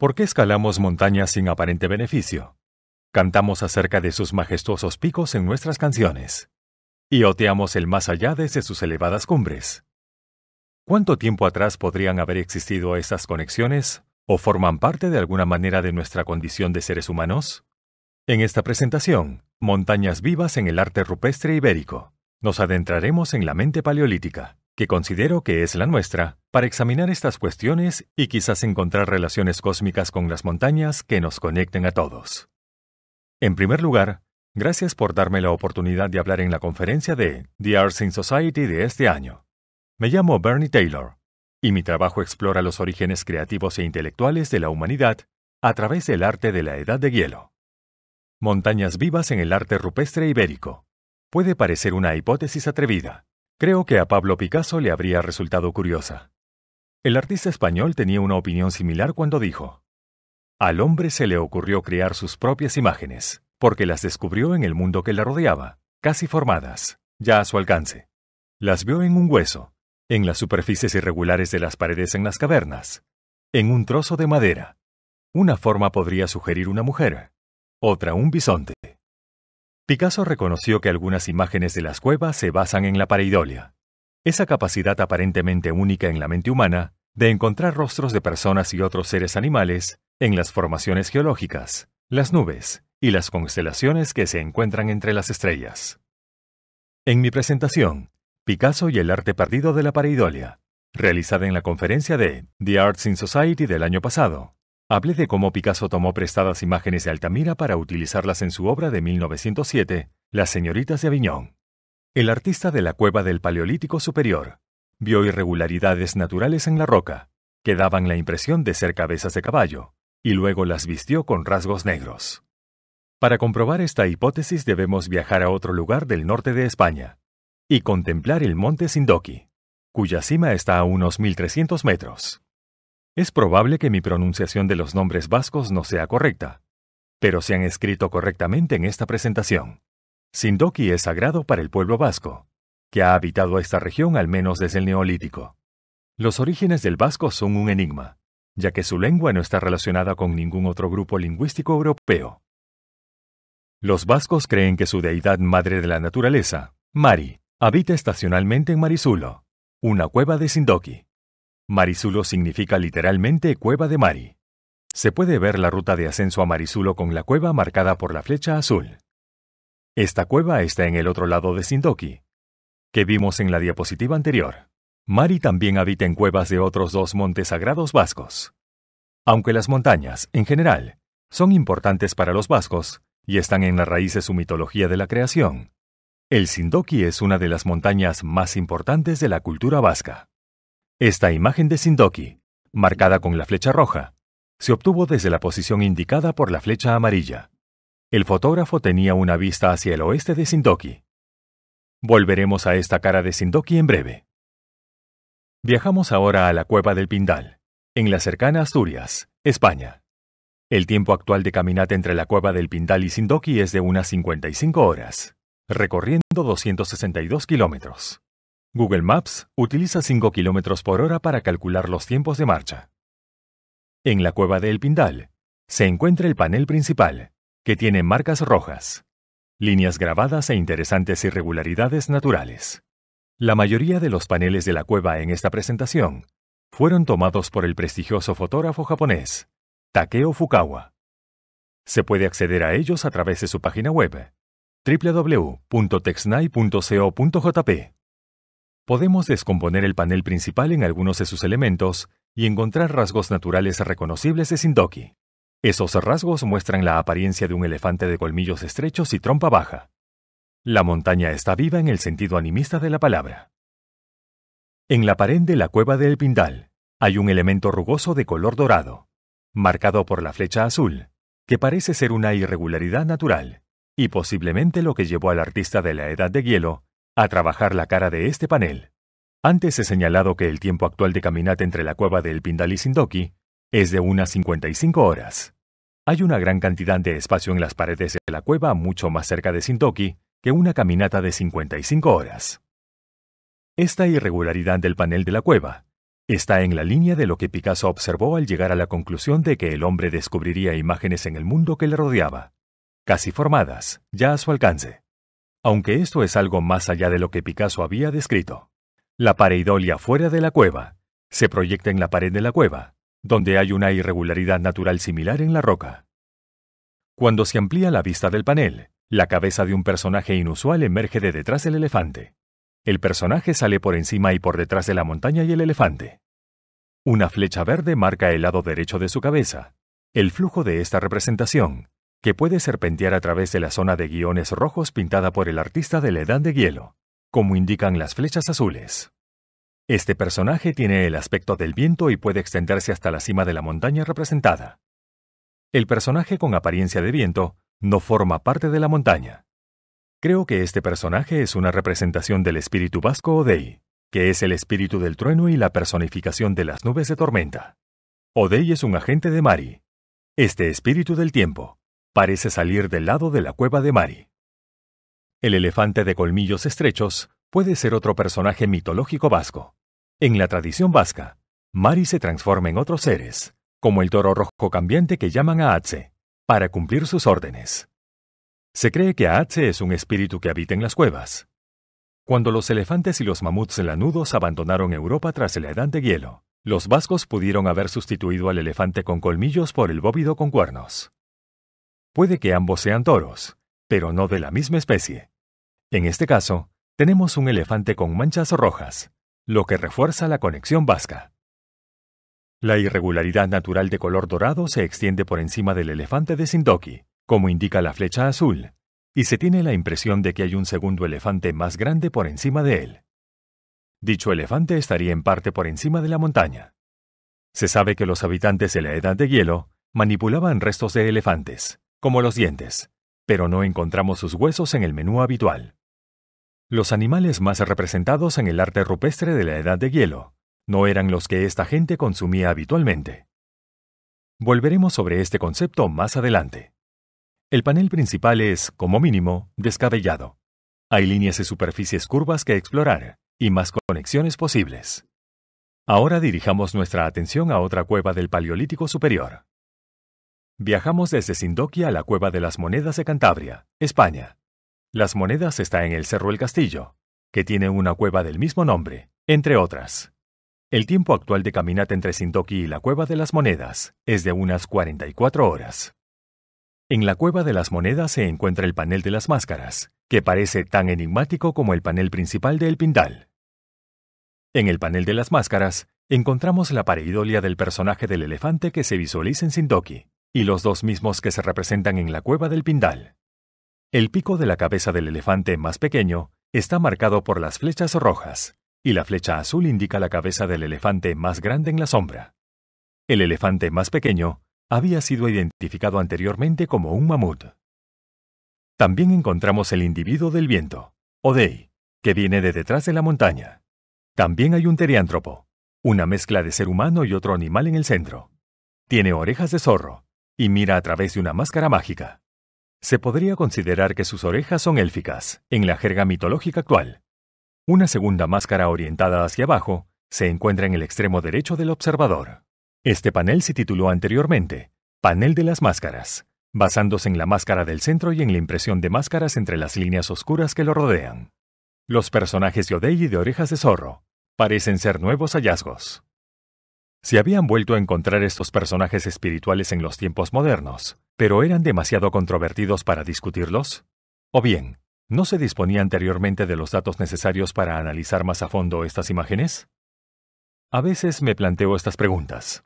¿Por qué escalamos montañas sin aparente beneficio? Cantamos acerca de sus majestuosos picos en nuestras canciones. Y oteamos el más allá desde sus elevadas cumbres. ¿Cuánto tiempo atrás podrían haber existido estas conexiones o forman parte de alguna manera de nuestra condición de seres humanos? En esta presentación, Montañas vivas en el arte rupestre ibérico, nos adentraremos en la mente paleolítica, que considero que es la nuestra, para examinar estas cuestiones y quizás encontrar relaciones cósmicas con las montañas que nos conecten a todos. En primer lugar, gracias por darme la oportunidad de hablar en la conferencia de The Arts in Society de este año. Me llamo Bernie Taylor, y mi trabajo explora los orígenes creativos e intelectuales de la humanidad a través del arte de la Edad de Hielo. Montañas vivas en el arte rupestre ibérico. Puede parecer una hipótesis atrevida, Creo que a Pablo Picasso le habría resultado curiosa. El artista español tenía una opinión similar cuando dijo, Al hombre se le ocurrió crear sus propias imágenes, porque las descubrió en el mundo que la rodeaba, casi formadas, ya a su alcance. Las vio en un hueso, en las superficies irregulares de las paredes en las cavernas, en un trozo de madera. Una forma podría sugerir una mujer, otra un bisonte. Picasso reconoció que algunas imágenes de las cuevas se basan en la pareidolia, esa capacidad aparentemente única en la mente humana de encontrar rostros de personas y otros seres animales en las formaciones geológicas, las nubes y las constelaciones que se encuentran entre las estrellas. En mi presentación, Picasso y el arte perdido de la pareidolia, realizada en la conferencia de The Arts in Society del año pasado, Hablé de cómo Picasso tomó prestadas imágenes de Altamira para utilizarlas en su obra de 1907, Las señoritas de Aviñón. El artista de la cueva del Paleolítico Superior vio irregularidades naturales en la roca, que daban la impresión de ser cabezas de caballo, y luego las vistió con rasgos negros. Para comprobar esta hipótesis debemos viajar a otro lugar del norte de España y contemplar el monte Sindoki, cuya cima está a unos 1.300 metros. Es probable que mi pronunciación de los nombres vascos no sea correcta, pero se han escrito correctamente en esta presentación. Sindoki es sagrado para el pueblo vasco, que ha habitado esta región al menos desde el Neolítico. Los orígenes del vasco son un enigma, ya que su lengua no está relacionada con ningún otro grupo lingüístico europeo. Los vascos creen que su deidad madre de la naturaleza, Mari, habita estacionalmente en Marizulo, una cueva de Sindoki. Marisulo significa literalmente cueva de Mari. Se puede ver la ruta de ascenso a Marisulo con la cueva marcada por la flecha azul. Esta cueva está en el otro lado de Sindoki, que vimos en la diapositiva anterior. Mari también habita en cuevas de otros dos montes sagrados vascos. Aunque las montañas, en general, son importantes para los vascos y están en la raíz de su mitología de la creación, el Sindoki es una de las montañas más importantes de la cultura vasca. Esta imagen de Sindoki, marcada con la flecha roja, se obtuvo desde la posición indicada por la flecha amarilla. El fotógrafo tenía una vista hacia el oeste de Sindoki. Volveremos a esta cara de Sindoki en breve. Viajamos ahora a la cueva del Pindal, en la cercana Asturias, España. El tiempo actual de caminata entre la cueva del Pindal y Sindoki es de unas 55 horas, recorriendo 262 kilómetros. Google Maps utiliza 5 km por hora para calcular los tiempos de marcha. En la cueva del El Pindal se encuentra el panel principal, que tiene marcas rojas, líneas grabadas e interesantes irregularidades naturales. La mayoría de los paneles de la cueva en esta presentación fueron tomados por el prestigioso fotógrafo japonés, Takeo Fukawa. Se puede acceder a ellos a través de su página web, www.texnai.co.jp. Podemos descomponer el panel principal en algunos de sus elementos y encontrar rasgos naturales reconocibles de Sindoki. Esos rasgos muestran la apariencia de un elefante de colmillos estrechos y trompa baja. La montaña está viva en el sentido animista de la palabra. En la pared de la cueva del Pindal hay un elemento rugoso de color dorado, marcado por la flecha azul, que parece ser una irregularidad natural, y posiblemente lo que llevó al artista de la Edad de Hielo a trabajar la cara de este panel. Antes he señalado que el tiempo actual de caminata entre la cueva del Pindal y Sindoki es de unas 55 horas. Hay una gran cantidad de espacio en las paredes de la cueva mucho más cerca de Sindoki que una caminata de 55 horas. Esta irregularidad del panel de la cueva está en la línea de lo que Picasso observó al llegar a la conclusión de que el hombre descubriría imágenes en el mundo que le rodeaba, casi formadas, ya a su alcance aunque esto es algo más allá de lo que Picasso había descrito. La pareidolia fuera de la cueva se proyecta en la pared de la cueva, donde hay una irregularidad natural similar en la roca. Cuando se amplía la vista del panel, la cabeza de un personaje inusual emerge de detrás del elefante. El personaje sale por encima y por detrás de la montaña y el elefante. Una flecha verde marca el lado derecho de su cabeza. El flujo de esta representación que puede serpentear a través de la zona de guiones rojos pintada por el artista de la Edad de Hielo, como indican las flechas azules. Este personaje tiene el aspecto del viento y puede extenderse hasta la cima de la montaña representada. El personaje con apariencia de viento no forma parte de la montaña. Creo que este personaje es una representación del espíritu vasco Odei, que es el espíritu del trueno y la personificación de las nubes de tormenta. Odei es un agente de Mari, este espíritu del tiempo, parece salir del lado de la cueva de Mari. El elefante de colmillos estrechos puede ser otro personaje mitológico vasco. En la tradición vasca, Mari se transforma en otros seres, como el toro rojo cambiante que llaman a para cumplir sus órdenes. Se cree que Atze es un espíritu que habita en las cuevas. Cuando los elefantes y los mamuts lanudos abandonaron Europa tras el Edad de Hielo, los vascos pudieron haber sustituido al elefante con colmillos por el bóvido con cuernos. Puede que ambos sean toros, pero no de la misma especie. En este caso, tenemos un elefante con manchas rojas, lo que refuerza la conexión vasca. La irregularidad natural de color dorado se extiende por encima del elefante de Sindoki, como indica la flecha azul, y se tiene la impresión de que hay un segundo elefante más grande por encima de él. Dicho elefante estaría en parte por encima de la montaña. Se sabe que los habitantes de la Edad de Hielo manipulaban restos de elefantes, como los dientes, pero no encontramos sus huesos en el menú habitual. Los animales más representados en el arte rupestre de la Edad de Hielo no eran los que esta gente consumía habitualmente. Volveremos sobre este concepto más adelante. El panel principal es, como mínimo, descabellado. Hay líneas y superficies curvas que explorar, y más conexiones posibles. Ahora dirijamos nuestra atención a otra cueva del Paleolítico Superior. Viajamos desde Sindoki a la Cueva de las Monedas de Cantabria, España. Las Monedas está en el Cerro El Castillo, que tiene una cueva del mismo nombre, entre otras. El tiempo actual de caminata entre Sindoki y la Cueva de las Monedas es de unas 44 horas. En la Cueva de las Monedas se encuentra el panel de las máscaras, que parece tan enigmático como el panel principal del El Pindal. En el panel de las máscaras, encontramos la pareidolia del personaje del elefante que se visualiza en Sindoki y los dos mismos que se representan en la cueva del Pindal. El pico de la cabeza del elefante más pequeño está marcado por las flechas rojas, y la flecha azul indica la cabeza del elefante más grande en la sombra. El elefante más pequeño había sido identificado anteriormente como un mamut. También encontramos el individuo del viento, Odei, que viene de detrás de la montaña. También hay un teriántropo, una mezcla de ser humano y otro animal en el centro. Tiene orejas de zorro, y mira a través de una máscara mágica. Se podría considerar que sus orejas son élficas, en la jerga mitológica actual. Una segunda máscara orientada hacia abajo se encuentra en el extremo derecho del observador. Este panel se tituló anteriormente Panel de las Máscaras, basándose en la máscara del centro y en la impresión de máscaras entre las líneas oscuras que lo rodean. Los personajes de Yodei y de orejas de zorro parecen ser nuevos hallazgos. Se habían vuelto a encontrar estos personajes espirituales en los tiempos modernos, pero eran demasiado controvertidos para discutirlos? ¿O bien, no se disponía anteriormente de los datos necesarios para analizar más a fondo estas imágenes? A veces me planteo estas preguntas.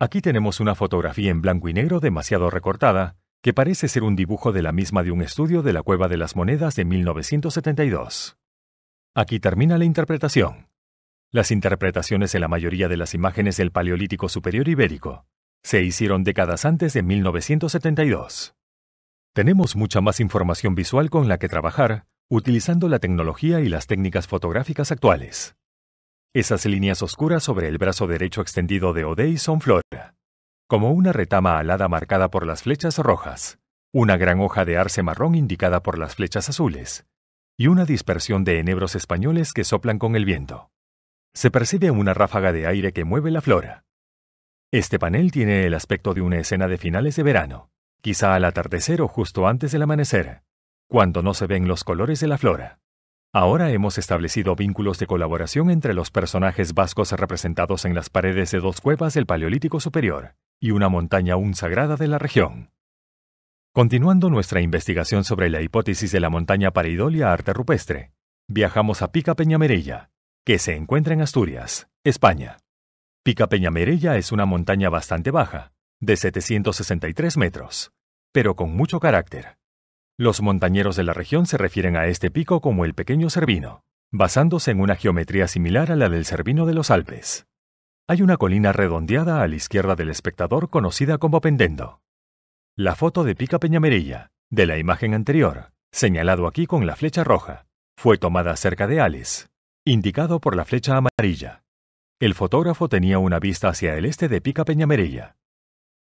Aquí tenemos una fotografía en blanco y negro demasiado recortada, que parece ser un dibujo de la misma de un estudio de la Cueva de las Monedas de 1972. Aquí termina la interpretación. Las interpretaciones en la mayoría de las imágenes del Paleolítico Superior Ibérico se hicieron décadas antes de 1972. Tenemos mucha más información visual con la que trabajar utilizando la tecnología y las técnicas fotográficas actuales. Esas líneas oscuras sobre el brazo derecho extendido de Odey son flora, como una retama alada marcada por las flechas rojas, una gran hoja de arce marrón indicada por las flechas azules, y una dispersión de enebros españoles que soplan con el viento se percibe una ráfaga de aire que mueve la flora. Este panel tiene el aspecto de una escena de finales de verano, quizá al atardecer o justo antes del amanecer, cuando no se ven los colores de la flora. Ahora hemos establecido vínculos de colaboración entre los personajes vascos representados en las paredes de dos cuevas del Paleolítico Superior y una montaña aún sagrada de la región. Continuando nuestra investigación sobre la hipótesis de la montaña paridolia arte rupestre, viajamos a Pica Peñamerilla, que se encuentra en Asturias, España. Pica Peñamerella es una montaña bastante baja, de 763 metros, pero con mucho carácter. Los montañeros de la región se refieren a este pico como el Pequeño Cervino, basándose en una geometría similar a la del Cervino de los Alpes. Hay una colina redondeada a la izquierda del espectador conocida como Pendendo. La foto de Pica Peñamerella, de la imagen anterior, señalado aquí con la flecha roja, fue tomada cerca de Ales, indicado por la flecha amarilla. El fotógrafo tenía una vista hacia el este de Pica Peñamerilla.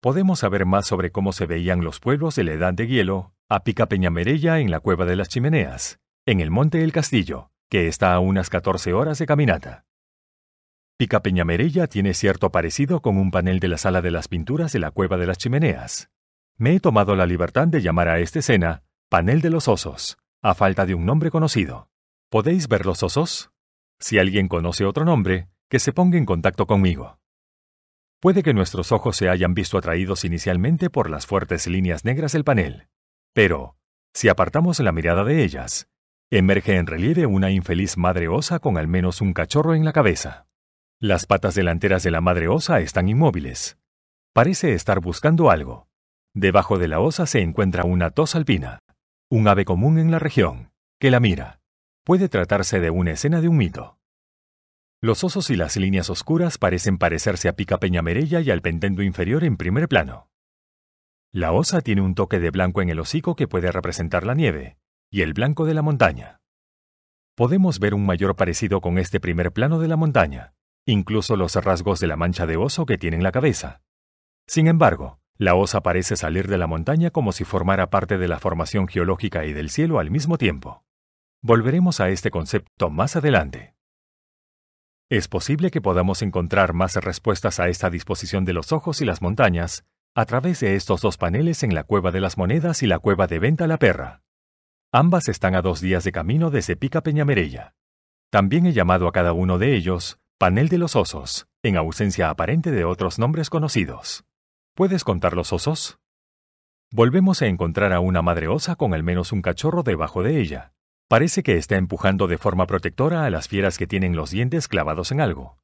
Podemos saber más sobre cómo se veían los pueblos de la Edad de Hielo a Pica Peñamerilla en la Cueva de las Chimeneas, en el Monte El Castillo, que está a unas 14 horas de caminata. Pica Peñamerilla tiene cierto parecido con un panel de la Sala de las Pinturas de la Cueva de las Chimeneas. Me he tomado la libertad de llamar a esta escena Panel de los Osos, a falta de un nombre conocido. ¿Podéis ver los osos? Si alguien conoce otro nombre, que se ponga en contacto conmigo. Puede que nuestros ojos se hayan visto atraídos inicialmente por las fuertes líneas negras del panel, pero, si apartamos la mirada de ellas, emerge en relieve una infeliz madre osa con al menos un cachorro en la cabeza. Las patas delanteras de la madre osa están inmóviles. Parece estar buscando algo. Debajo de la osa se encuentra una tos alpina, un ave común en la región, que la mira puede tratarse de una escena de un mito. Los osos y las líneas oscuras parecen parecerse a Pica Peña Merella y al pendendo inferior en primer plano. La osa tiene un toque de blanco en el hocico que puede representar la nieve, y el blanco de la montaña. Podemos ver un mayor parecido con este primer plano de la montaña, incluso los rasgos de la mancha de oso que tiene en la cabeza. Sin embargo, la osa parece salir de la montaña como si formara parte de la formación geológica y del cielo al mismo tiempo. Volveremos a este concepto más adelante. Es posible que podamos encontrar más respuestas a esta disposición de los ojos y las montañas a través de estos dos paneles en la Cueva de las Monedas y la Cueva de Venta la Perra. Ambas están a dos días de camino desde Pica Peñamerella. También he llamado a cada uno de ellos Panel de los Osos, en ausencia aparente de otros nombres conocidos. ¿Puedes contar los osos? Volvemos a encontrar a una madre osa con al menos un cachorro debajo de ella, Parece que está empujando de forma protectora a las fieras que tienen los dientes clavados en algo.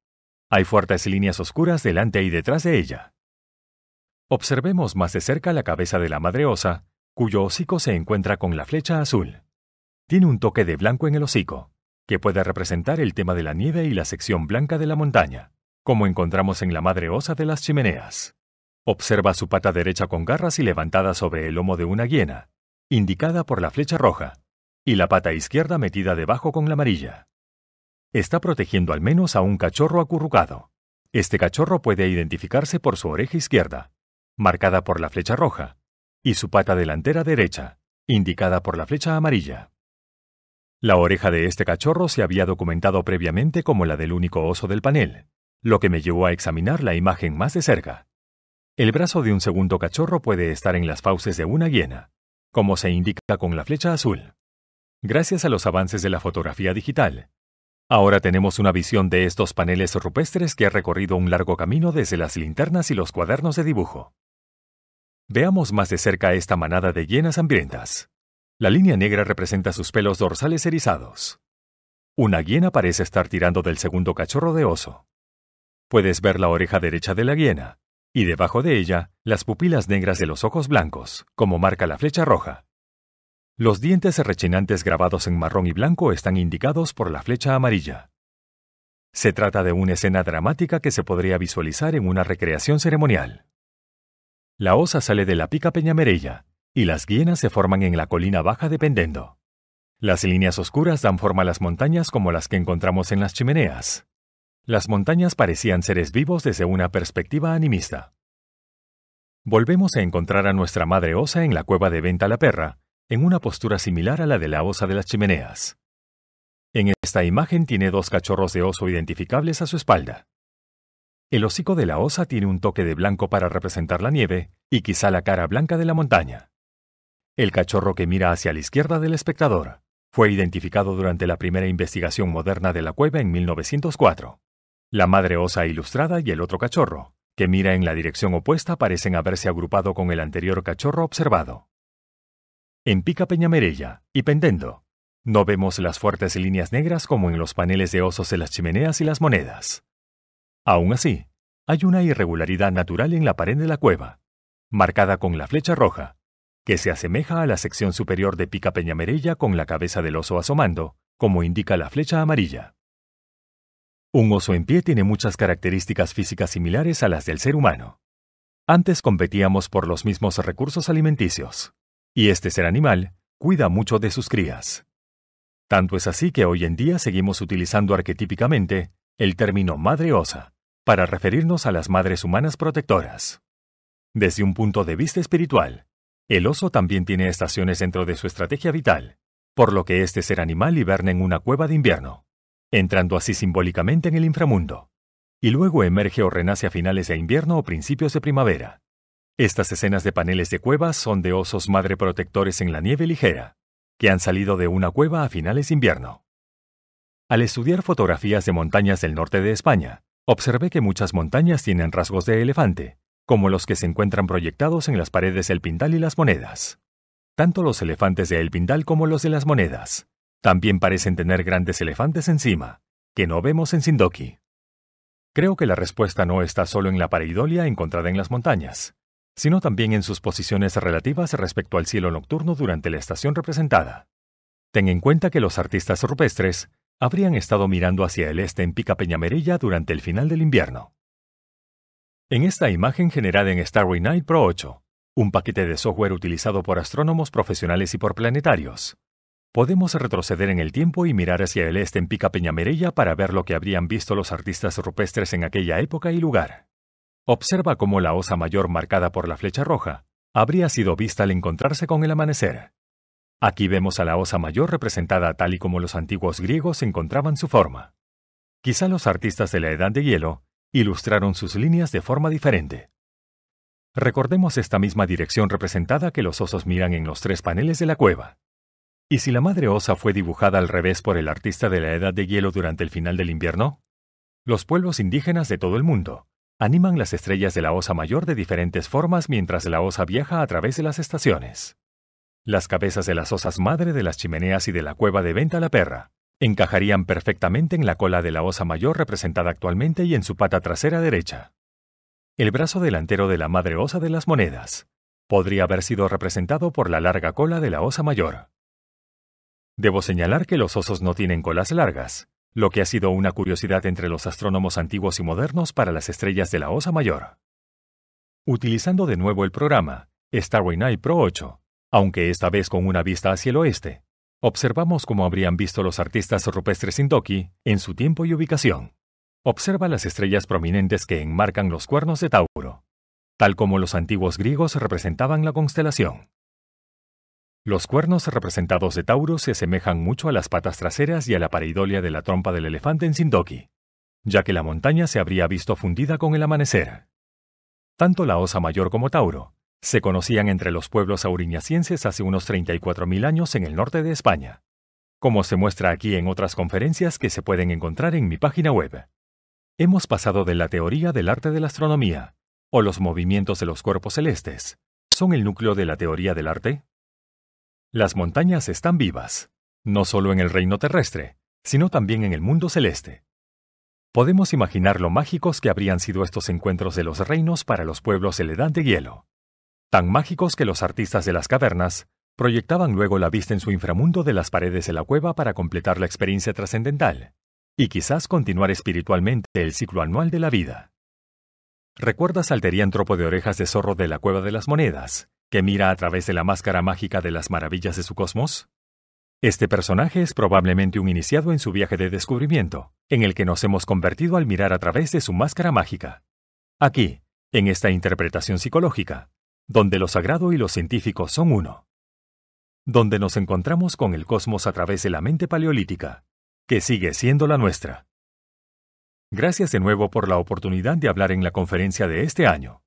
Hay fuertes líneas oscuras delante y detrás de ella. Observemos más de cerca la cabeza de la madre osa, cuyo hocico se encuentra con la flecha azul. Tiene un toque de blanco en el hocico, que puede representar el tema de la nieve y la sección blanca de la montaña, como encontramos en la madre osa de las chimeneas. Observa su pata derecha con garras y levantada sobre el lomo de una hiena, indicada por la flecha roja, y la pata izquierda metida debajo con la amarilla. Está protegiendo al menos a un cachorro acurrucado. Este cachorro puede identificarse por su oreja izquierda, marcada por la flecha roja, y su pata delantera derecha, indicada por la flecha amarilla. La oreja de este cachorro se había documentado previamente como la del único oso del panel, lo que me llevó a examinar la imagen más de cerca. El brazo de un segundo cachorro puede estar en las fauces de una hiena, como se indica con la flecha azul. Gracias a los avances de la fotografía digital, ahora tenemos una visión de estos paneles rupestres que ha recorrido un largo camino desde las linternas y los cuadernos de dibujo. Veamos más de cerca esta manada de hienas hambrientas. La línea negra representa sus pelos dorsales erizados. Una hiena parece estar tirando del segundo cachorro de oso. Puedes ver la oreja derecha de la hiena, y debajo de ella, las pupilas negras de los ojos blancos, como marca la flecha roja. Los dientes rechinantes grabados en marrón y blanco están indicados por la flecha amarilla. Se trata de una escena dramática que se podría visualizar en una recreación ceremonial. La osa sale de la pica Peñamerella y las guienas se forman en la colina baja dependendo. Las líneas oscuras dan forma a las montañas como las que encontramos en las chimeneas. Las montañas parecían seres vivos desde una perspectiva animista. Volvemos a encontrar a nuestra madre osa en la cueva de Venta la Perra, en una postura similar a la de la osa de las chimeneas. En esta imagen tiene dos cachorros de oso identificables a su espalda. El hocico de la osa tiene un toque de blanco para representar la nieve y quizá la cara blanca de la montaña. El cachorro que mira hacia la izquierda del espectador fue identificado durante la primera investigación moderna de la cueva en 1904. La madre osa ilustrada y el otro cachorro, que mira en la dirección opuesta, parecen haberse agrupado con el anterior cachorro observado. En Pica Peñamerella y Pendendo, no vemos las fuertes líneas negras como en los paneles de osos en las chimeneas y las monedas. Aún así, hay una irregularidad natural en la pared de la cueva, marcada con la flecha roja, que se asemeja a la sección superior de Pica Peñamerella con la cabeza del oso asomando, como indica la flecha amarilla. Un oso en pie tiene muchas características físicas similares a las del ser humano. Antes competíamos por los mismos recursos alimenticios y este ser animal cuida mucho de sus crías. Tanto es así que hoy en día seguimos utilizando arquetípicamente el término madre osa para referirnos a las madres humanas protectoras. Desde un punto de vista espiritual, el oso también tiene estaciones dentro de su estrategia vital, por lo que este ser animal hiberna en una cueva de invierno, entrando así simbólicamente en el inframundo, y luego emerge o renace a finales de invierno o principios de primavera, estas escenas de paneles de cuevas son de osos madre protectores en la nieve ligera, que han salido de una cueva a finales de invierno. Al estudiar fotografías de montañas del norte de España, observé que muchas montañas tienen rasgos de elefante, como los que se encuentran proyectados en las paredes del Pindal y las monedas. Tanto los elefantes de El Pindal como los de las monedas. También parecen tener grandes elefantes encima, que no vemos en Sindoki. Creo que la respuesta no está solo en la pareidolia encontrada en las montañas, sino también en sus posiciones relativas respecto al cielo nocturno durante la estación representada. Ten en cuenta que los artistas rupestres habrían estado mirando hacia el este en Pica Peñamerilla durante el final del invierno. En esta imagen generada en Starry Night Pro 8, un paquete de software utilizado por astrónomos profesionales y por planetarios, podemos retroceder en el tiempo y mirar hacia el este en Pica Peñamerilla para ver lo que habrían visto los artistas rupestres en aquella época y lugar. Observa cómo la osa mayor marcada por la flecha roja habría sido vista al encontrarse con el amanecer. Aquí vemos a la osa mayor representada tal y como los antiguos griegos encontraban su forma. Quizá los artistas de la Edad de Hielo ilustraron sus líneas de forma diferente. Recordemos esta misma dirección representada que los osos miran en los tres paneles de la cueva. ¿Y si la madre osa fue dibujada al revés por el artista de la Edad de Hielo durante el final del invierno? Los pueblos indígenas de todo el mundo animan las estrellas de la Osa Mayor de diferentes formas mientras la Osa viaja a través de las estaciones. Las cabezas de las osas madre de las chimeneas y de la cueva de Venta la Perra encajarían perfectamente en la cola de la Osa Mayor representada actualmente y en su pata trasera derecha. El brazo delantero de la Madre Osa de las Monedas podría haber sido representado por la larga cola de la Osa Mayor. Debo señalar que los osos no tienen colas largas, lo que ha sido una curiosidad entre los astrónomos antiguos y modernos para las estrellas de la Osa Mayor. Utilizando de nuevo el programa Starry Night Pro 8, aunque esta vez con una vista hacia el oeste, observamos cómo habrían visto los artistas rupestres Indoki en su tiempo y ubicación. Observa las estrellas prominentes que enmarcan los cuernos de Tauro, tal como los antiguos griegos representaban la constelación. Los cuernos representados de Tauro se asemejan mucho a las patas traseras y a la pareidolia de la trompa del elefante en Sindoki, ya que la montaña se habría visto fundida con el amanecer. Tanto la Osa Mayor como Tauro se conocían entre los pueblos auriñacienses hace unos 34.000 años en el norte de España, como se muestra aquí en otras conferencias que se pueden encontrar en mi página web. Hemos pasado de la teoría del arte de la astronomía, o los movimientos de los cuerpos celestes, son el núcleo de la teoría del arte, las montañas están vivas, no solo en el reino terrestre, sino también en el mundo celeste. Podemos imaginar lo mágicos que habrían sido estos encuentros de los reinos para los pueblos del de Hielo. Tan mágicos que los artistas de las cavernas proyectaban luego la vista en su inframundo de las paredes de la cueva para completar la experiencia trascendental, y quizás continuar espiritualmente el ciclo anual de la vida. ¿Recuerdas al tropo de orejas de zorro de la cueva de las monedas, que mira a través de la máscara mágica de las maravillas de su cosmos? Este personaje es probablemente un iniciado en su viaje de descubrimiento, en el que nos hemos convertido al mirar a través de su máscara mágica. Aquí, en esta interpretación psicológica, donde lo sagrado y lo científico son uno. Donde nos encontramos con el cosmos a través de la mente paleolítica, que sigue siendo la nuestra. Gracias de nuevo por la oportunidad de hablar en la conferencia de este año.